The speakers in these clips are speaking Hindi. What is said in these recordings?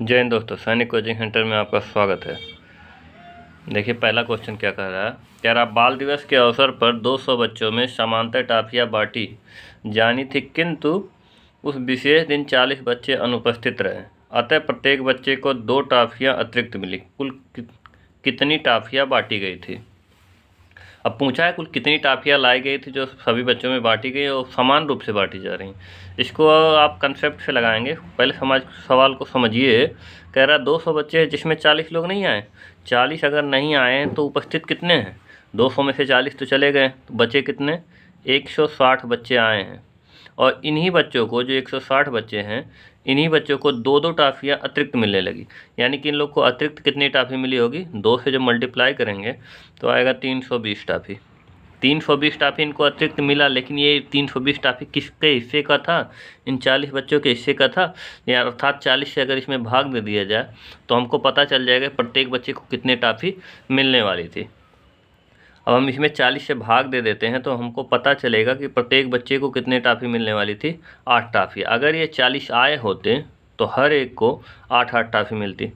जय हिंद दोस्तों सैनिक कोचिंग सेंटर में आपका स्वागत है देखिए पहला क्वेश्चन क्या कह रहा है क्या रहा बाल दिवस के अवसर पर 200 बच्चों में समानता टाफिया बाटी जानी थी किंतु उस विशेष दिन 40 बच्चे अनुपस्थित रहे अतः प्रत्येक बच्चे को दो टाफियां अतिरिक्त मिली कुल कितनी टाफियां बांटी गई थी अब पूछा है कुल कितनी टाफियाँ लाई गई थी जो सभी बच्चों में बांटी गई और समान रूप से बांटी जा रही इसको आप कंसेप्ट से लगाएंगे पहले समाज सवाल को समझिए कह रहा दो सौ बच्चे हैं जिसमें चालीस लोग नहीं आए चालीस अगर नहीं आए तो उपस्थित कितने हैं दो सौ में से चालीस तो चले गए तो बचे कितने एक सौ साठ बच्चे आए हैं और इन्हीं बच्चों को जो एक सौ साठ बच्चे हैं इन्हीं बच्चों को दो दो टाफियाँ अतिरिक्त मिलने लगी यानी कि इन लोग को अतिरिक्त कितनी टाफ़ी मिली होगी दो से जब मल्टीप्लाई करेंगे तो आएगा तीन सौ बीस टाफ़ी तीन सौ बीस टाफी इनको अतिरिक्त मिला लेकिन ये तीन सौ बीस टाफी किसके हिस्से का था इन चालीस बच्चों के हिस्से का था या अर्थात चालीस से अगर इसमें भाग दे दिया जाए तो हमको पता चल जाएगा प्रत्येक बच्चे को कितने टाफी मिलने वाली थी अब हम इसमें चालीस से भाग दे देते हैं तो हमको पता चलेगा कि प्रत्येक बच्चे को कितने टाफ़ी मिलने वाली थी आठ टाफ़ी अगर ये चालीस आए होते तो हर एक को आठ आठ टाफ़ी मिलती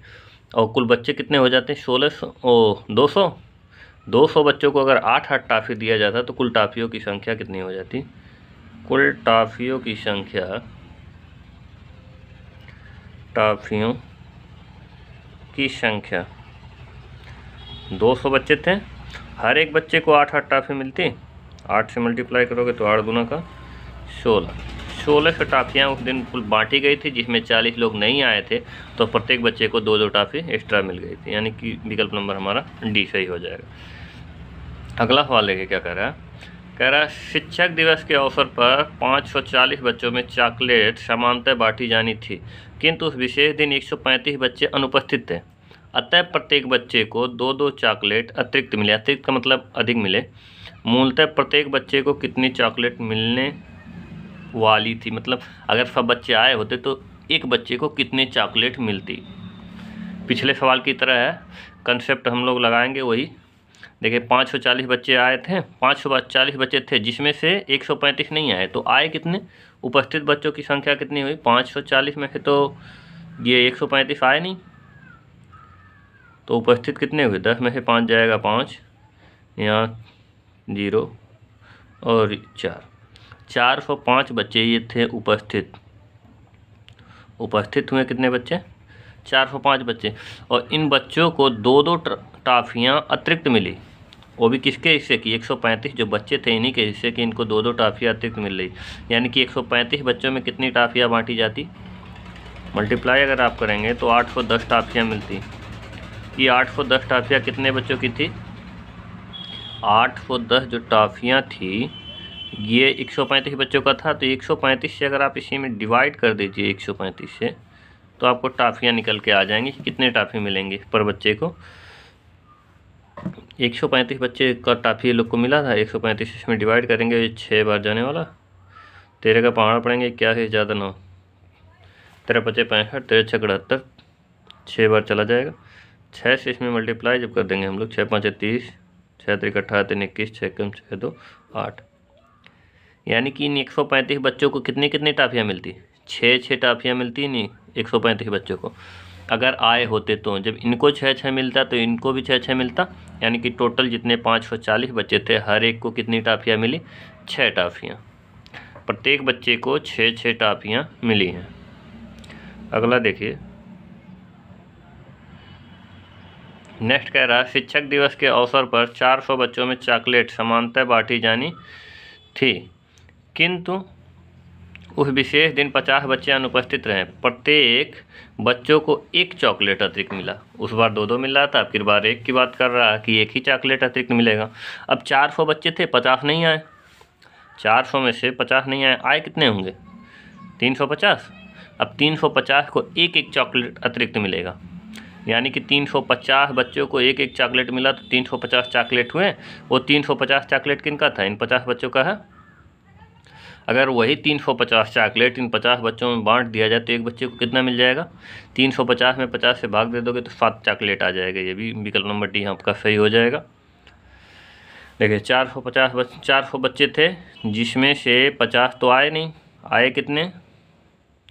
और कुल बच्चे कितने हो जाते हैं सोलह सौ दो सौ दो सौ बच्चों को अगर आठ आठ टाफ़ी दिया जाता तो कुल टाफ़ियों की संख्या कितनी हो जाती कुल टाफ़ियों की संख्या टाफ़ियों की संख्या दो सौ बच्चे थे हर एक बच्चे को आठ आठ टाफी मिलती आठ से मल्टीप्लाई करोगे तो आठ गुना का सोलह सोलह सौ टाफियाँ उस दिन कुल बांटी गई थी जिसमें चालीस लोग नहीं आए थे तो प्रत्येक बच्चे को दो दो टाफी एक्स्ट्रा मिल गई थी यानी कि विकल्प नंबर हमारा डी सही हो जाएगा अगला सवाल देखिए क्या कह रहा है कह रहा है शिक्षक दिवस के अवसर पर 540 बच्चों में चॉकलेट समानता बांटी जानी थी किंतु उस विशेष दिन 135 बच्चे अनुपस्थित थे अतः प्रत्येक बच्चे को दो दो चॉकलेट अतिरिक्त मिले अतिरिक्त का मतलब अधिक मिले मूलतः प्रत्येक बच्चे को कितनी चॉकलेट मिलने वाली थी मतलब अगर सब बच्चे आए होते तो एक बच्चे को कितनी चॉकलेट मिलती पिछले सवाल की तरह है कंसेप्ट हम लोग लगाएंगे वही देखिए पाँच सौ चालीस बच्चे आए थे पाँच सौ चालीस बच्चे थे जिसमें से एक सौ पैंतीस नहीं आए तो आए कितने उपस्थित बच्चों की संख्या कितनी हुई पाँच सौ चालीस में से तो ये एक सौ पैंतीस आए नहीं तो उपस्थित कितने हुए दस में से पाँच जाएगा पाँच यहाँ जीरो और चार चार सौ पाँच बच्चे ये थे उपस्थित उपस्थित हुए कितने बच्चे चार सौ पाँच बच्चे और इन बच्चों को दो दो टाफियाँ अतिरिक्त मिली वो भी किसके हिस्से की एक सौ पैंतीस जो बच्चे थे इन्हीं के हिस्से की इनको दो दो टाफियाँ अतिरिक्त मिल रही यानी कि एक सौ पैंतीस बच्चों में कितनी टाफियाँ बाँटी जाती मल्टीप्लाई अगर आप करेंगे तो आठ सौ दस टाफियाँ मिलती कि दस टाफियाँ कितने बच्चों की थी आठ दस जो टाफियाँ थी ये एक सौ पैंतीस बच्चों का था तो एक सौ पैंतीस से अगर आप इसी में डिवाइड कर दीजिए एक सौ पैंतीस से तो आपको टाफियाँ निकल के आ जाएंगी कितने टाफी मिलेंगे पर बच्चे को एक सौ पैंतीस बच्चे का टाफी लोग को मिला था एक सौ पैंतीस इसमें डिवाइड करेंगे छः बार जाने वाला तेरह का पहाड़ पड़ेंगे क्या है ज़्यादा नौ तेरह पचे पैंसठ तेरह छः अठहत्तर छः बार चला जाएगा छः से इसमें मल्टीप्लाई जब कर देंगे हम लोग छः पाँच तीस छः तरीक अट्ठारह तीन इक्कीस छः कम छः दो आठ यानी कि इन एक सौ पैंतीस बच्चों को कितनी कितनी टाफियाँ मिलती छः छः टाफियाँ मिलती नहीं एक सौ पैंतीस बच्चों को अगर आए होते तो जब इनको छः छः मिलता तो इनको भी छः छः मिलता यानी कि टोटल जितने पाँच सौ चालीस बच्चे थे हर एक को कितनी टाफियाँ मिली छः टाफियाँ प्रत्येक बच्चे को छः छः टाफियाँ मिली हैं अगला देखिए नेक्स्ट कह रहा है शिक्षक दिवस के अवसर पर 400 बच्चों में चॉकलेट समानता बांटी जानी थी किंतु उस विशेष दिन 50 बच्चे अनुपस्थित रहे प्रत्येक बच्चों को एक चॉकलेट अतिरिक्त मिला उस बार दो दो मिल रहा था फिर बार एक की बात कर रहा है कि एक ही चॉकलेट अतिरिक्त मिलेगा अब 400 बच्चे थे 50 नहीं आए 400 में से 50 नहीं आए आए कितने होंगे 350 अब 350 को एक एक चॉकलेट अतिरिक्त मिलेगा यानी कि 350 बच्चों को एक एक चॉकलेट मिला तो 350 चॉकलेट हुए वो 350 चॉकलेट किन का था इन 50 बच्चों का है अगर वही 350 चॉकलेट इन 50 बच्चों में बांट दिया जाए तो एक बच्चे को कितना मिल जाएगा 350 में 50 से भाग दे दोगे तो सात चॉकलेट आ जाएगा ये भी विकल्प नंबर डी आपका सही हो जाएगा देखिए चार सौ पचास बच चार सौ बच्चे थे जिसमें से पचास तो आए नहीं आए कितने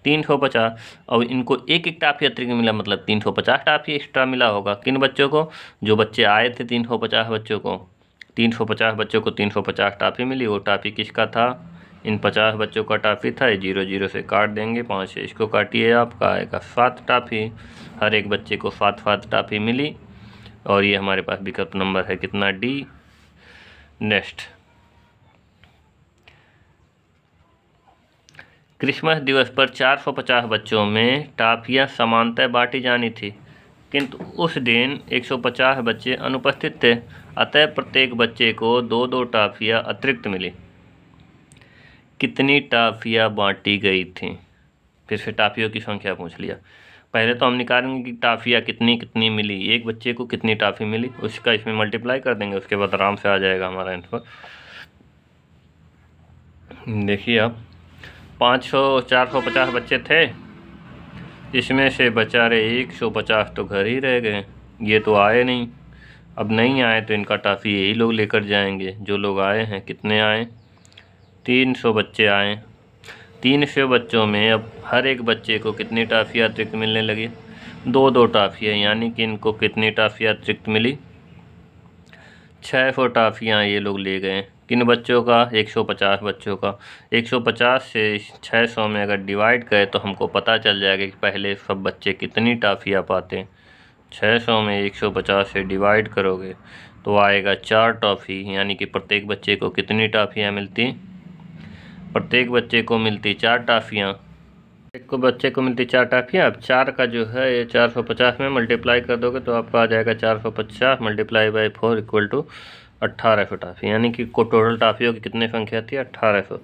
तीन सौ पचास और इनको एक एक टाफी अतिरिक्त मिला मतलब तीन सौ पचास टाफी एक्स्ट्रा मिला होगा किन बच्चों को जो बच्चे आए थे तीन सौ पचास बच्चों को तीन सौ पचास बच्चों को तीन सौ पचास टाफी मिली वो टाफी किसका था इन पचास बच्चों का टाफी था जीरो जीरो से काट देंगे पाँच से इसको काटिए आपका आएगा सात टाफी हर एक बच्चे को सात सात टाफी मिली और ये हमारे पास विकल्प नंबर है कितना डी नेक्स्ट क्रिसमस दिवस पर 450 बच्चों में टाफियां समानतः बांटी जानी थी किंतु उस दिन 150 बच्चे अनुपस्थित थे अतः प्रत्येक बच्चे को दो दो टाफियां अतिरिक्त मिली कितनी टाफियां बांटी गई थी फिर से टाफियों की संख्या पूछ लिया पहले तो हम निकालेंगे कि टाफिया कितनी कितनी मिली एक बच्चे को कितनी टाफ़ी मिली उसका इसमें मल्टीप्लाई कर देंगे उसके बाद आराम से आ जाएगा हमारा आंसर देखिए आप पाँच सौ चार सौ पचास बच्चे थे इसमें से बेचारे एक सौ पचास तो घर ही रह गए ये तो आए नहीं अब नहीं आए तो इनका टाफ़ी यही लोग लेकर जाएंगे जो लोग आए हैं कितने आए तीन सौ बच्चे आए तीन सौ बच्चों में अब हर एक बच्चे को कितनी टाफ़ी अतिरिक्त मिलने लगी दो दो टाफ़ियाँ यानी कि इनको कितनी टाफी अतिरिक्त मिली छः सौ टाफ़ियाँ ये लोग ले गए किन बच्चों का 150 बच्चों का 150 से 600 में अगर डिवाइड करें तो हमको पता चल जाएगा कि पहले सब बच्चे कितनी टाफियाँ पाते छः में एक से डिवाइड करोगे तो आएगा चार टॉफ़ी यानी कि प्रत्येक बच्चे को कितनी टाफियाँ मिलती प्रत्येक बच्चे को मिलती चार टाफियाँ एक को बच्चे को मिलती चार टाफियाँ अब चार का जो है ये चार सौ पचास में मल्टीप्लाई कर दोगे तो आपका आ जाएगा चार सौ पचास multiply by four equal to अट्ठारह सौ टाफ़ी यानी कि टोटल टाफ़ियों की कितने संख्या थी अट्ठारह सौ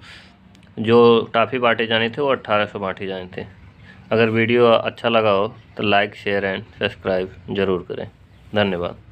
जो टाफ़ी बांटे जाने थे वो अट्ठारह सौ बांटे जाने थे अगर वीडियो अच्छा लगा हो तो लाइक शेयर एंड सब्सक्राइब ज़रूर करें धन्यवाद